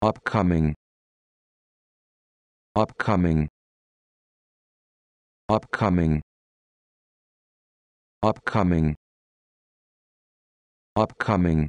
upcoming upcoming upcoming upcoming upcoming